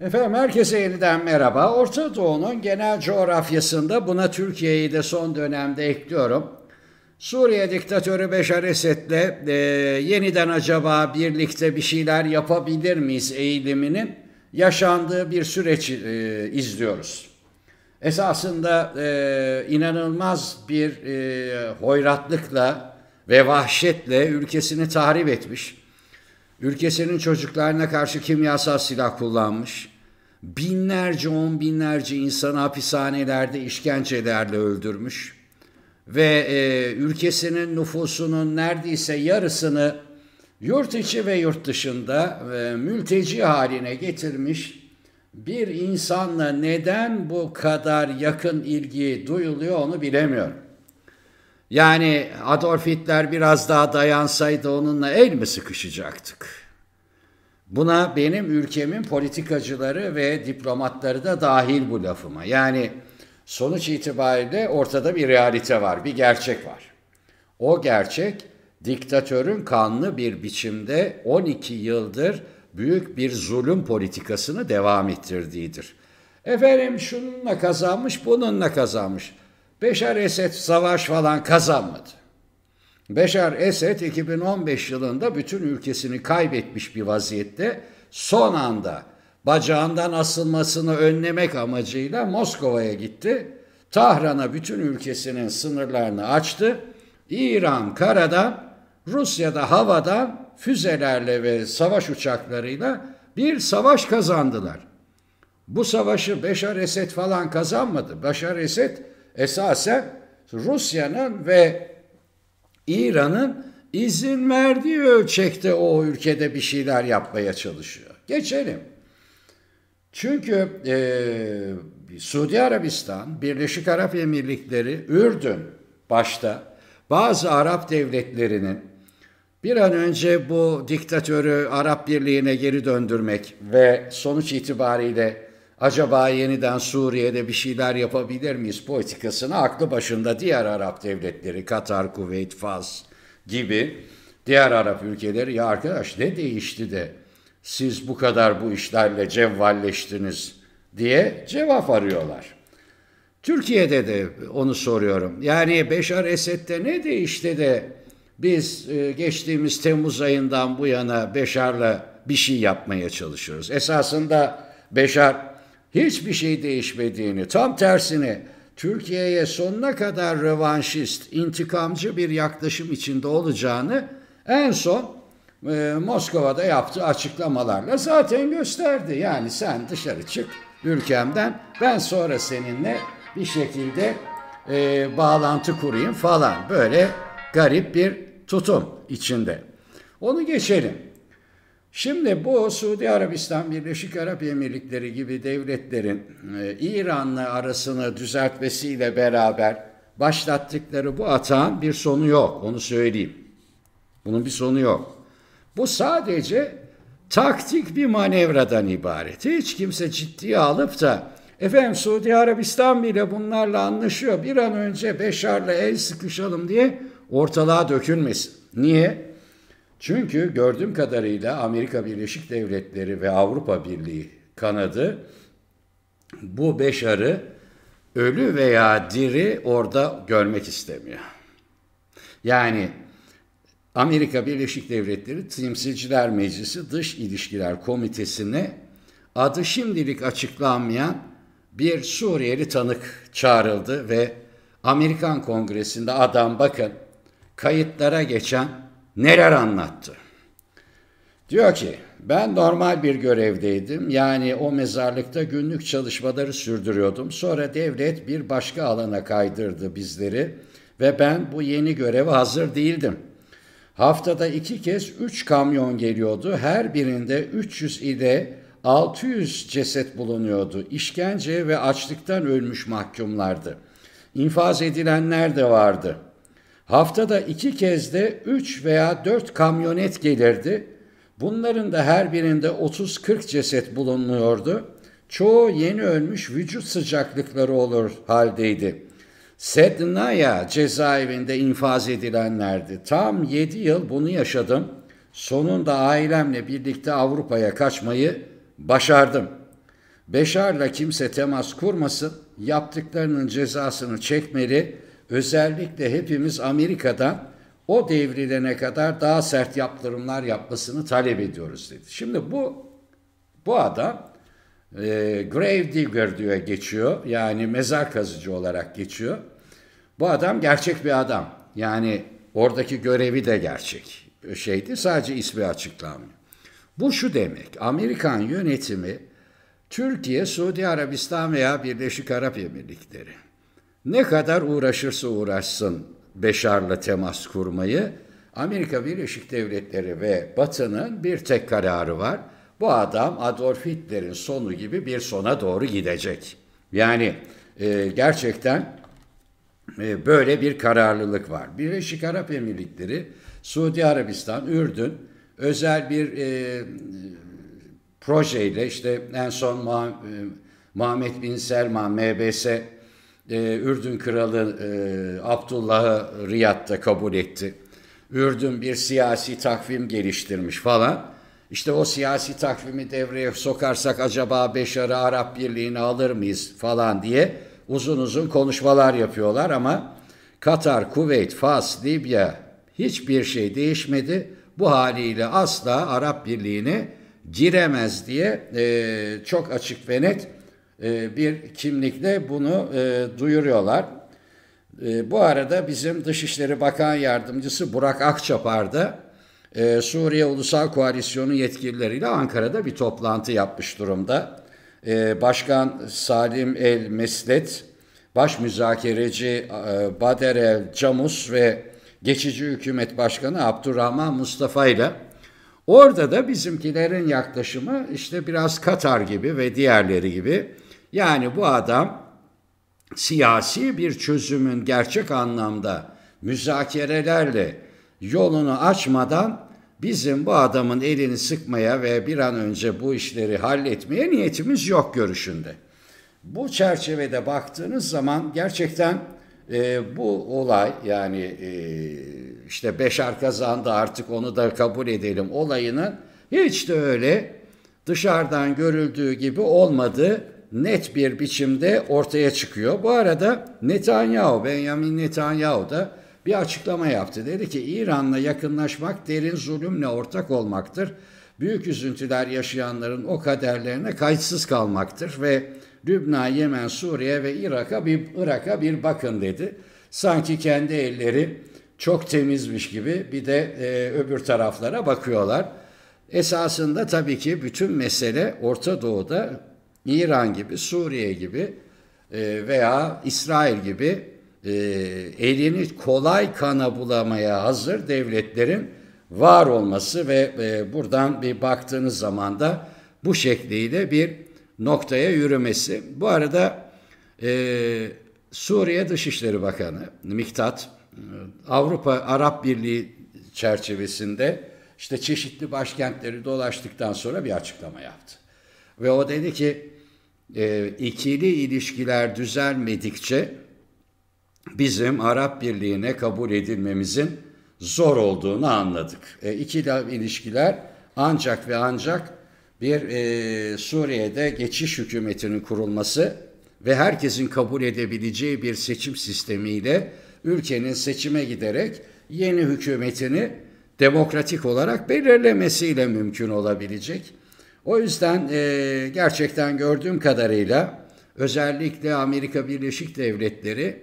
Efendim herkese yeniden merhaba. Orta Doğu'nun genel coğrafyasında buna Türkiye'yi de son dönemde ekliyorum. Suriye diktatörü Beşar Esed'le e, yeniden acaba birlikte bir şeyler yapabilir miyiz eğiliminin yaşandığı bir süreç e, izliyoruz. Esasında e, inanılmaz bir e, hoyratlıkla ve vahşetle ülkesini tahrip etmiş Ülkesinin çocuklarına karşı kimyasal silah kullanmış. Binlerce on binlerce insanı hapishanelerde işkencelerle öldürmüş. Ve e, ülkesinin nüfusunun neredeyse yarısını yurt içi ve yurt dışında e, mülteci haline getirmiş bir insanla neden bu kadar yakın ilgi duyuluyor onu bilemiyorum. Yani Adolf Hitler biraz daha dayansaydı onunla el mi sıkışacaktık? Buna benim ülkemin politikacıları ve diplomatları da dahil bu lafıma. Yani sonuç itibariyle ortada bir realite var, bir gerçek var. O gerçek diktatörün kanlı bir biçimde 12 yıldır büyük bir zulüm politikasını devam ettirdiğidir. Efendim şununla kazanmış, bununla kazanmış. Beşar Esed savaş falan kazanmadı. Beşar Esed 2015 yılında bütün ülkesini kaybetmiş bir vaziyette son anda bacağından asılmasını önlemek amacıyla Moskova'ya gitti. Tahran'a bütün ülkesinin sınırlarını açtı. İran karadan, Rusya'da havadan füzelerle ve savaş uçaklarıyla bir savaş kazandılar. Bu savaşı Beşar Esed falan kazanmadı. Beşar Esed esasen Rusya'nın ve İran'ın izin verdiği ölçekte o ülkede bir şeyler yapmaya çalışıyor. Geçelim. Çünkü e, Suudi Arabistan, Birleşik Arap Emirlikleri, Ürdün başta bazı Arap devletlerinin bir an önce bu diktatörü Arap Birliği'ne geri döndürmek ve sonuç itibariyle acaba yeniden Suriye'de bir şeyler yapabilir miyiz politikasını aklı başında diğer Arap devletleri Katar, Kuveyt, Fas gibi diğer Arap ülkeleri ya arkadaş ne değişti de siz bu kadar bu işlerle cevvalleştiniz diye cevap arıyorlar. Türkiye'de de onu soruyorum. Yani Beşar Esed'de ne değişti de biz e, geçtiğimiz Temmuz ayından bu yana Beşar'la bir şey yapmaya çalışıyoruz. Esasında Beşar hiçbir şey değişmediğini, tam tersine Türkiye'ye sonuna kadar revanşist, intikamcı bir yaklaşım içinde olacağını en son e, Moskova'da yaptığı açıklamalarla zaten gösterdi. Yani sen dışarı çık ülkemden, ben sonra seninle bir şekilde e, bağlantı kurayım falan. Böyle garip bir tutum içinde. Onu geçelim. Şimdi bu Suudi Arabistan, Birleşik Arap Emirlikleri gibi devletlerin e, İran'la arasını düzeltmesiyle beraber başlattıkları bu atağın bir sonu yok. Onu söyleyeyim. Bunun bir sonu yok. Bu sadece taktik bir manevradan ibaret. Hiç kimse ciddiye alıp da efendim Suudi Arabistan bile bunlarla anlaşıyor. Bir an önce Beşar'la el sıkışalım diye ortalığa dökülmesin. Niye? Çünkü gördüğüm kadarıyla Amerika Birleşik Devletleri ve Avrupa Birliği kanadı bu beş arı ölü veya diri orada görmek istemiyor. Yani Amerika Birleşik Devletleri Temsilciler Meclisi Dış İlişkiler Komitesi'ne adı şimdilik açıklanmayan bir Suriyeli tanık çağrıldı ve Amerikan Kongresi'nde adam bakın kayıtlara geçen neler anlattı. Diyor ki ben normal bir görevdeydim. Yani o mezarlıkta günlük çalışmaları sürdürüyordum. Sonra devlet bir başka alana kaydırdı bizleri ve ben bu yeni göreve hazır değildim. Haftada iki kez üç kamyon geliyordu. Her birinde 300 ile 600 ceset bulunuyordu. İşkence ve açlıktan ölmüş mahkumlardı. İnfaz edilenler de vardı. Haftada iki kez de üç veya dört kamyonet gelirdi. Bunların da her birinde 30-40 ceset bulunuyordu. Çoğu yeni ölmüş vücut sıcaklıkları olur haldeydi. Sednaya cezaevinde infaz edilenlerdi. Tam 7 yıl bunu yaşadım. Sonunda ailemle birlikte Avrupa'ya kaçmayı başardım. Beşar'la kimse temas kurmasın, yaptıklarının cezasını çekmeli, özellikle hepimiz Amerika'dan o devrilene kadar daha sert yaptırımlar yapmasını talep ediyoruz dedi. Şimdi bu bu adam e, grave digger diye geçiyor. Yani mezar kazıcı olarak geçiyor. Bu adam gerçek bir adam. Yani oradaki görevi de gerçek e, şeydi. Sadece ismi açıklanmıyor. Bu şu demek. Amerikan yönetimi Türkiye, Suudi Arabistan veya Birleşik Arap Emirlikleri ne kadar uğraşırsa uğraşsın Beşar'la temas kurmayı Amerika Birleşik Devletleri ve Batı'nın bir tek kararı var. Bu adam Adolf Hitler'in sonu gibi bir sona doğru gidecek. Yani e, gerçekten e, böyle bir kararlılık var. Birleşik Arap Emirlikleri, Suudi Arabistan, Ürdün özel bir e, projeyle işte en son Mah e, Bin Selman MBS e, Ürdün Kralı e, Abdullah'ı Riyad'da kabul etti. Ürdün bir siyasi takvim geliştirmiş falan. İşte o siyasi takvimi devreye sokarsak acaba Beşar'ı Arap Birliği'ne alır mıyız falan diye uzun uzun konuşmalar yapıyorlar ama Katar, Kuveyt, Fas, Libya hiçbir şey değişmedi. Bu haliyle asla Arap Birliği'ne giremez diye e, çok açık ve net ee, bir kimlikle bunu e, duyuruyorlar. Ee, bu arada bizim Dışişleri Bakan Yardımcısı Burak Akçapar da e, Suriye Ulusal Koalisyonu yetkilileriyle Ankara'da bir toplantı yapmış durumda. Ee, Başkan Salim El Meslet, Baş Müzakereci e, Bader El Camus ve geçici hükümet başkanı Abdurrahman Mustafa ile orada da bizimkilerin yaklaşımı işte biraz Katar gibi ve diğerleri gibi yani bu adam siyasi bir çözümün gerçek anlamda müzakerelerle yolunu açmadan bizim bu adamın elini sıkmaya ve bir an önce bu işleri halletmeye niyetimiz yok görüşünde. Bu çerçevede baktığınız zaman gerçekten e, bu olay yani e, işte Beşer kazandı artık onu da kabul edelim olayının hiç de öyle dışarıdan görüldüğü gibi olmadığı net bir biçimde ortaya çıkıyor. Bu arada Netanyahu, Benjamin Netanyahu da bir açıklama yaptı. Dedi ki İran'la yakınlaşmak derin zulümle ortak olmaktır. Büyük üzüntüler yaşayanların o kaderlerine kayıtsız kalmaktır ve Lübnan, Yemen, Suriye ve Irak'a bir Irak'a bir bakın dedi. Sanki kendi elleri çok temizmiş gibi bir de e, öbür taraflara bakıyorlar. Esasında tabii ki bütün mesele Orta Doğu'da İran gibi, Suriye gibi e, veya İsrail gibi e, elini kolay kana bulamaya hazır devletlerin var olması ve e, buradan bir baktığınız zaman da bu şekliyle bir noktaya yürümesi. Bu arada Suriye Dışişleri Bakanı Miktat Avrupa Arap Birliği çerçevesinde işte çeşitli başkentleri dolaştıktan sonra bir açıklama yaptı. Ve o dedi ki e, ikili ilişkiler düzelmedikçe bizim Arap Birliği'ne kabul edilmemizin zor olduğunu anladık. E, ikili ilişkiler ancak ve ancak bir e, Suriye'de geçiş hükümetinin kurulması ve herkesin kabul edebileceği bir seçim sistemiyle ülkenin seçime giderek yeni hükümetini demokratik olarak belirlemesiyle mümkün olabilecek. O yüzden e, gerçekten gördüğüm kadarıyla özellikle Amerika Birleşik Devletleri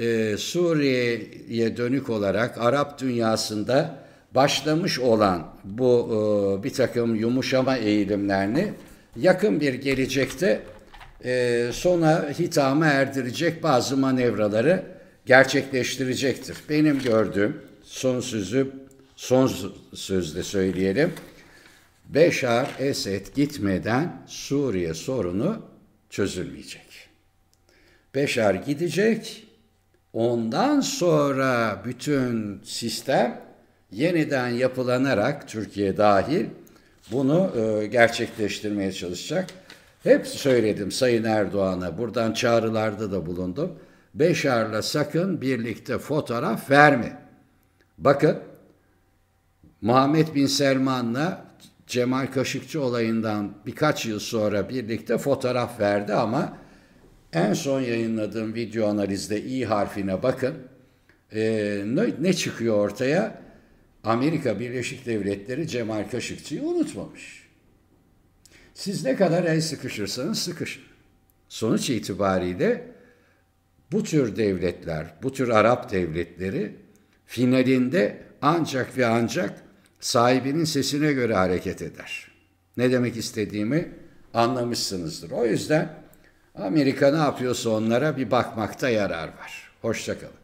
e, Suriye'ye dönük olarak Arap dünyasında başlamış olan bu e, bir takım yumuşama eğilimlerini yakın bir gelecekte e, sona hitama erdirecek bazı manevraları gerçekleştirecektir. Benim gördüğüm son sözü son sözle söyleyelim. Beşar Esed gitmeden Suriye sorunu çözülmeyecek. Beşar gidecek, ondan sonra bütün sistem yeniden yapılanarak Türkiye dahil bunu e, gerçekleştirmeye çalışacak. Hep söyledim Sayın Erdoğan'a, buradan çağrılarda da bulundum. Beşar'la sakın birlikte fotoğraf verme. Bakın, Muhammed Bin Selman'la Cemal Kaşıkçı olayından birkaç yıl sonra birlikte fotoğraf verdi ama en son yayınladığım video analizde i harfine bakın. Ee, ne, ne çıkıyor ortaya? Amerika Birleşik Devletleri Cemal Kaşıkçı'yı unutmamış. Siz ne kadar el sıkışırsanız sıkışın. Sonuç itibariyle bu tür devletler, bu tür Arap devletleri finalinde ancak ve ancak sahibinin sesine göre hareket eder. Ne demek istediğimi anlamışsınızdır. O yüzden Amerika ne yapıyorsa onlara bir bakmakta yarar var. Hoşçakalın.